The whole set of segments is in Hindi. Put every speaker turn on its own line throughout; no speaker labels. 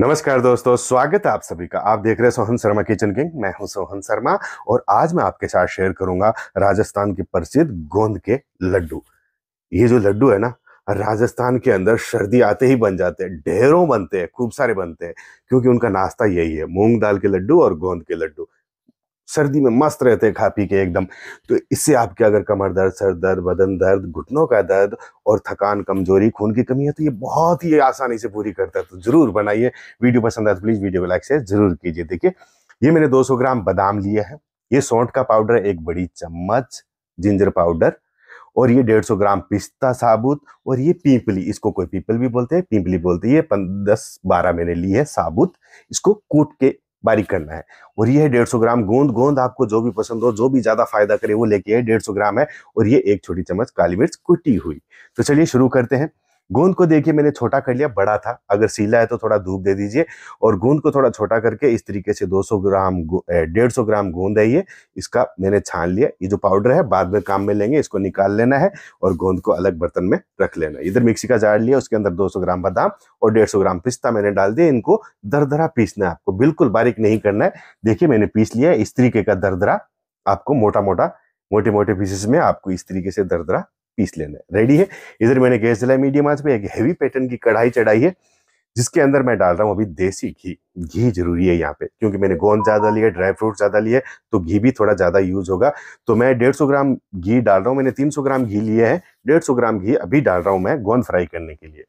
नमस्कार दोस्तों स्वागत है आप सभी का आप देख रहे हैं सोहन शर्मा किचन किंग मैं हूं सोहन शर्मा और आज मैं आपके साथ शेयर करूंगा राजस्थान के प्रसिद्ध गोंद के लड्डू ये जो लड्डू है ना राजस्थान के अंदर सर्दी आते ही बन जाते हैं ढेरों बनते हैं खूब सारे बनते हैं क्योंकि उनका नाश्ता यही है मूंग दाल के लड्डू और गोंद के लड्डू सर्दी में मस्त रहते हैं खा पी के एकदम तो इससे आपके अगर कमर दर्द सर दर्द बदन दर्द घुटनों का दर्द और थकान कमजोरी खून की कमी है तो ये बहुत ही आसानी से पूरी करता है तो ज़रूर बनाइए वीडियो पसंद आए तो प्लीज़ वीडियो को लाइक शेयर ज़रूर कीजिए देखिए ये मैंने 200 ग्राम बादाम लिए हैं ये सौंठ का पाउडर एक बड़ी चम्मच जिंजर पाउडर और ये सौ ग्राम पिस्ता साबुत और ये पीपली इसको कोई पीपल भी बोलते हैं पीपली बोलते हैं ये दस बारह मैंने ली है साबुत इसको कूट के बारीक करना है और ये है डेढ़ सौ ग्राम गोंद गोंद आपको जो भी पसंद हो जो भी ज़्यादा फायदा करे वो लेके आए डेढ़ सौ ग्राम है और ये एक छोटी चम्मच काली मिर्च कुटी हुई तो चलिए शुरू करते हैं गोंद को देखिए मैंने छोटा कर लिया बड़ा था अगर सीला है तो थोड़ा धूप दे दीजिए और गोंद को थोड़ा छोटा करके इस तरीके से 200 ग्राम डेढ़ सौ ग्राम गोंद है ये इसका मैंने छान लिया ये जो पाउडर है बाद में काम में लेंगे इसको निकाल लेना है और गोंद को अलग बर्तन में रख लेना इधर मिक्सी का जार लिया उसके अंदर दो ग्राम बादाम और डेढ़ ग्राम पिस्ता मैंने डाल दिया इनको दरदरा पीसना है आपको बिल्कुल बारीक नहीं करना है देखिये मैंने पीस लिया है इस तरीके का दरदरा आपको मोटा मोटा मोटे मोटे पीसेस में आपको इस तरीके से दरदरा पीस लेना है रेडी है इधर मैंने गैस जलाया मीडियम आंच पे एक हैवी पैटर्न की कढ़ाई चढ़ाई है जिसके अंदर मैं डाल रहा हूँ अभी देसी घी घी जरूरी है यहाँ पे क्योंकि मैंने गोंद ज़्यादा लिया ड्राई फ्रूट ज़्यादा लिए तो घी भी थोड़ा ज़्यादा यूज होगा तो मैं 150 ग्राम घी डाल रहा हूँ मैंने 300 ग्राम घी लिए है 150 ग्राम घी अभी डाल रहा हूँ मैं गोंद फ्राई करने के लिए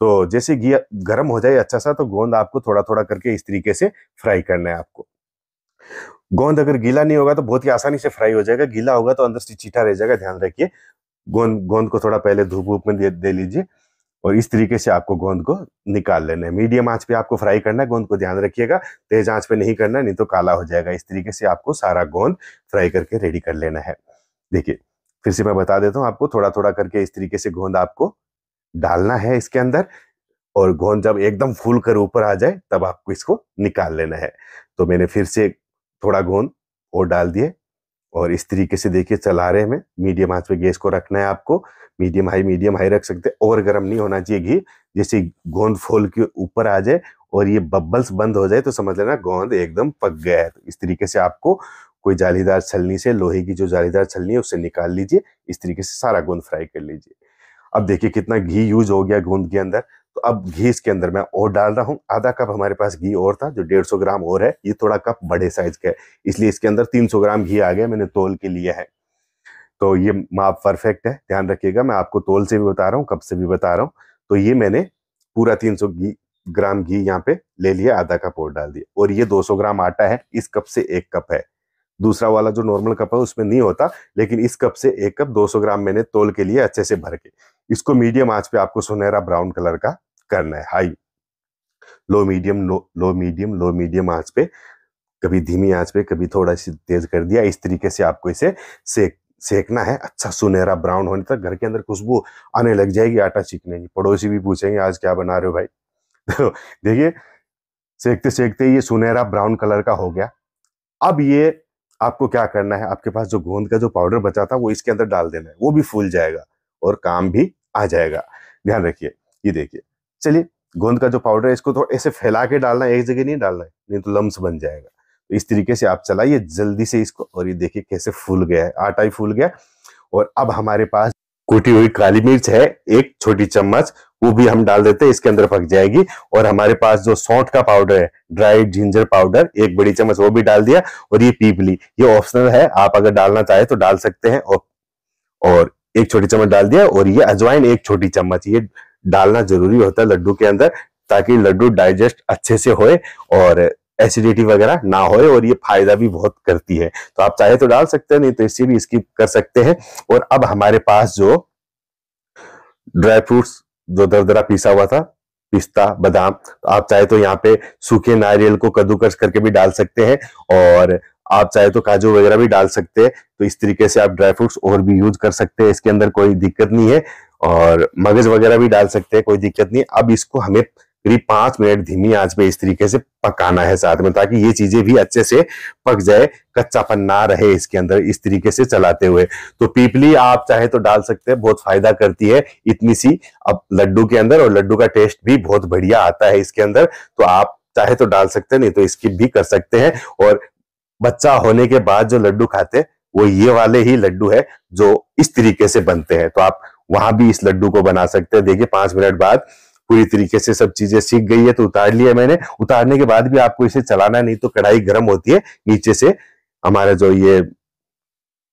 तो जैसे घी गर्म हो जाए अच्छा सा तो गोंद आपको थोड़ा थोड़ा करके इस तरीके से फ्राई करना है आपको गोंद अगर गीला नहीं होगा तो बहुत ही आसानी से फ्राई हो जाएगा गीला होगा तो अंदर से चीठा रह जाएगा ध्यान रखिए गोंद गोंद को थोड़ा पहले धूप धूप में दे, दे लीजिए और इस तरीके से आपको गोंद को निकाल लेना है मीडियम आंच पे आपको फ्राई करना है गोंद को ध्यान रखिएगा तेज आंच पे नहीं करना नहीं तो काला हो जाएगा इस तरीके से आपको सारा गोंद फ्राई करके रेडी कर लेना है देखिए फिर से मैं बता देता हूँ आपको थोड़ा थोड़ा करके इस तरीके से गोंद आपको डालना है इसके अंदर और गोंद जब एकदम फूल कर ऊपर आ जाए तब आपको इसको निकाल लेना है तो मैंने फिर से थोड़ा गोंद और डाल दिए और इस तरीके से देखिए चला रहे हमें मीडियम हाथ पे गैस को रखना है आपको मीडियम हाई मीडियम हाई रख सकते और गर्म नहीं होना चाहिए घी जैसे गोंद फोल के ऊपर आ जाए और ये बबल्स बंद हो जाए तो समझ लेना गोंद एकदम पक गया है तो इस तरीके से आपको कोई जालीदार छलनी से लोहे की जो जालीदार छलनी है उससे निकाल लीजिए इस तरीके से सारा गोंद फ्राई कर लीजिए अब देखिए कितना घी यूज हो गया गोंद के अंदर तो अब घी इसके अंदर मैं और डाल रहा हूँ आधा कप हमारे पास घी और था जो डेढ़ सौ ग्राम और है ये थोड़ा कप बड़े साइज का है इसलिए इसके अंदर तीन सौ ग्राम घी आ गया मैंने तोल के लिए है तो ये माप परफेक्ट है ध्यान रखिएगा मैं आपको तोल से भी बता रहा हूँ कप से भी बता रहा हूँ तो ये मैंने पूरा तीन सौ ग्राम घी यहाँ पे ले लिया आधा कप और डाल दिया और ये दो ग्राम आटा है इस कप से एक कप है दूसरा वाला जो नॉर्मल कप है उसमें नहीं होता लेकिन इस कप से एक कप 200 ग्राम मैंने तोल के लिए अच्छे से भर के इसको मीडियम आंच पे आपको सुनहरा ब्राउन कलर का करना है high low medium low low medium low medium आंच पे कभी धीमी आंच पे कभी थोड़ा सी तेज कर दिया इस तरीके से आपको इसे सेक सेकना है अच्छा सुनहरा ब्राउन होने तक घर के अंदर खुशबू आने लग जाएगी आटा सीखने की पड़ोसी भी पूछेंगे आज क्या बना रहे हो भाई तो देखिए सेकते सेकते ये सुनहरा ब्राउन कलर का हो गया अब ये आपको क्या करना है आपके पास जो गोंद का जो पाउडर बचा था वो इसके अंदर डाल देना है वो भी फूल जाएगा और काम भी आ जाएगा ध्यान रखिए ये देखिए चलिए गोंद का जो पाउडर है इसको थोड़ा तो ऐसे फैला के डालना है एक जगह नहीं डालना है नहीं तो लम्स बन जाएगा तो इस तरीके से आप चलाइए जल्दी से इसको और ये देखिए कैसे फूल गया है आटा ही फूल गया और अब हमारे पास कूटी हुई काली मिर्च है एक छोटी चम्मच वो भी हम डाल देते हैं इसके अंदर पक जाएगी और हमारे पास जो सौंठ का पाउडर है ड्राई जिंजर पाउडर एक बड़ी चम्मच वो भी डाल दिया और ये पीपली ये ऑप्शनल है आप अगर डालना चाहे तो डाल सकते हैं और, और एक छोटी चम्मच डाल दिया और ये अजवाइन एक छोटी चम्मच ये डालना जरूरी होता है लड्डू के अंदर ताकि लड्डू डाइजेस्ट अच्छे से होए और एसिडिटी वगैरह ना होए और ये फायदा भी बहुत करती है तो आप चाहे तो डाल सकते हैं नहीं तो इससे भी स्किप कर सकते हैं और अब हमारे पास जो ड्राई फ्रूट्स जो दरदरा पीसा हुआ था पिस्ता बादाम तो आप चाहे तो यहाँ पे सूखे नारियल को कद्दूकस करके भी डाल सकते हैं और आप चाहे तो काजू वगैरह भी डाल सकते हैं तो इस तरीके से आप ड्राई फ्रूट्स और भी यूज कर सकते हैं इसके अंदर कोई दिक्कत नहीं है और मगज वगैरह भी डाल सकते हैं कोई दिक्कत नहीं अब इसको हमें करीब पांच मिनट धीमी आंच पे इस तरीके से पकाना है साथ में ताकि ये चीजें भी अच्छे से पक जाए कच्चापन ना रहे इसके अंदर इस तरीके से चलाते हुए तो पीपली आप चाहे तो डाल सकते हैं बहुत फायदा करती है इतनी सी अब लड्डू के अंदर और लड्डू का टेस्ट भी बहुत बढ़िया आता है इसके अंदर तो आप चाहे तो डाल सकते हैं नहीं तो स्किप भी कर सकते हैं और बच्चा होने के बाद जो लड्डू खाते वो ये वाले ही लड्डू है जो इस तरीके से बनते हैं तो आप वहां भी इस लड्डू को बना सकते हैं देखिए पांच मिनट बाद पूरी तरीके से सब चीजें सीख गई है तो उतार लिया मैंने उतारने के बाद भी आपको इसे चलाना नहीं तो कढ़ाई गर्म होती है नीचे से हमारा जो ये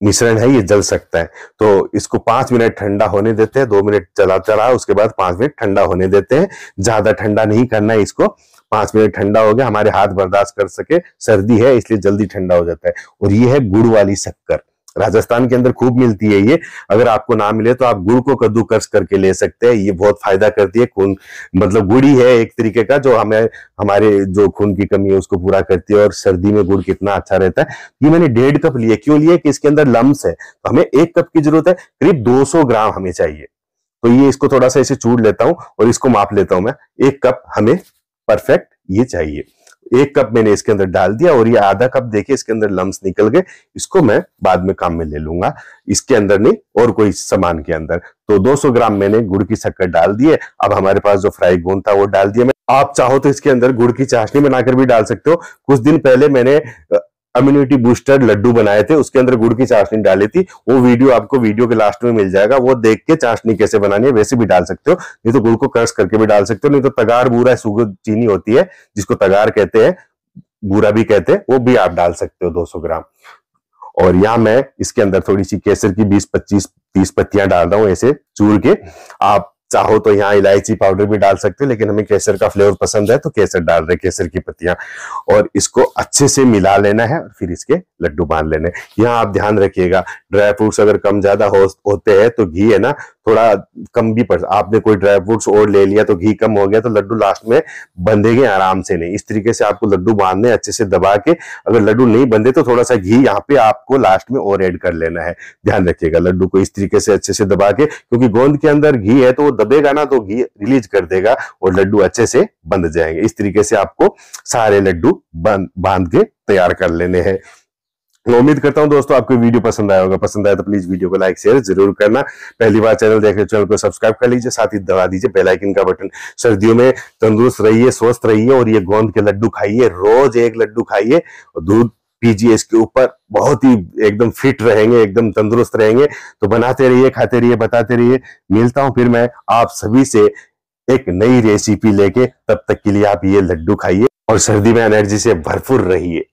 मिश्रण है ये जल सकता है तो इसको पांच मिनट ठंडा होने देते हैं दो मिनट चला चला उसके बाद पांच मिनट ठंडा होने देते हैं ज्यादा ठंडा नहीं करना है इसको पांच मिनट ठंडा हो गया हमारे हाथ बर्दाश्त कर सके सर्दी है इसलिए जल्दी ठंडा हो जाता है और ये है गुड़ वाली शक्कर राजस्थान के अंदर खूब मिलती है ये अगर आपको ना मिले तो आप गुड़ को कद्दूकस करके ले सकते हैं ये बहुत फायदा करती है खून मतलब गुड़ ही है एक तरीके का जो हमें हमारे जो खून की कमी है उसको पूरा करती है और सर्दी में गुड़ कितना अच्छा रहता है ये मैंने डेढ़ कप लिए क्यों लिए कि इसके अंदर लम्स है तो हमें एक कप की जरूरत है करीब दो ग्राम हमें चाहिए तो ये इसको थोड़ा सा इसे चूड़ लेता हूँ और इसको माप लेता हूं मैं एक कप हमें परफेक्ट ये चाहिए एक कप मैंने इसके अंदर डाल दिया और ये आधा कप देखिए इसके अंदर लम्स निकल गए इसको मैं बाद में काम में ले लूंगा इसके अंदर नहीं और कोई सामान के अंदर तो 200 ग्राम मैंने गुड़ की शक्कर डाल दिए अब हमारे पास जो फ्राई गोंद था वो डाल दिया मैं आप चाहो तो इसके अंदर गुड़ की चाशनी बनाकर भी डाल सकते हो कुछ दिन पहले मैंने इम्यूनिटी बूस्टर लड्डू बनाए थे उसके अंदर गुड़ की चाशनी डाली थी वो वीडियो आपको वीडियो के लास्ट में मिल जाएगा वो देख के चाशनी कैसे बनानी है वैसे भी डाल सकते हो नहीं तो गुड़ को क्रश करके भी डाल सकते हो नहीं तो तगार बूरा सुगर चीनी होती है जिसको तगार कहते हैं बूरा भी कहते हैं वो भी आप डाल सकते हो दो ग्राम और यहां मैं इसके अंदर थोड़ी सी केसर की बीस पच्चीस तीस पत्तियां डाल रहा हूँ ऐसे चूर के आप चाहो तो यहाँ इलायची पाउडर भी डाल सकते हो लेकिन हमें केसर का फ्लेवर पसंद है तो केसर डाल रहे केसर की पत्तियां और इसको अच्छे से मिला लेना है और फिर इसके लड्डू बांध लेने यहाँ आप ध्यान रखिएगा ड्राई फ्रूट्स अगर कम ज्यादा हो, होते हैं तो घी है ना थोड़ा कम भी पड़ आपने कोई ड्राई फ्रूट्स और ले लिया तो घी कम हो गया तो लड्डू लास्ट में बंधेंगे आराम से नहीं इस तरीके से आपको लड्डू बांधने अच्छे से दबा के अगर लड्डू नहीं बंधे तो थोड़ा सा घी यहाँ पे आपको लास्ट में और एड कर लेना है ध्यान रखिएगा लड्डू को इस तरीके से अच्छे से दबा के क्योंकि गोंद के अंदर घी है तो वो दबेगा ना तो घी रिलीज कर देगा और लड्डू अच्छे से बंध जाएंगे इस तरीके से आपको सारे लड्डू बांध के तैयार कर लेने हैं मैं उम्मीद करता हूं दोस्तों आपको वीडियो पसंद आया होगा पसंद आया तो प्लीज वीडियो को लाइक शेयर जरूर करना पहली बार चैनल देख रहे चैनल को सब्सक्राइब कर लीजिए साथ ही दबा दीजिए बेल आइकन का बटन सर्दियों में तंदुरुस्त रहिए स्वस्थ रहिए और ये गोंद के लड्डू खाइए रोज एक लड्डू खाइए और दूध पीजिए इसके ऊपर बहुत ही एकदम फिट रहेंगे एकदम तंदुरुस्त रहेंगे तो बनाते रहिए खाते रहिए बताते रहिए मिलता हूं फिर मैं आप सभी से एक नई रेसिपी लेके तब तक के लिए आप ये लड्डू खाइए और सर्दी में एनर्जी से भरपूर रहिए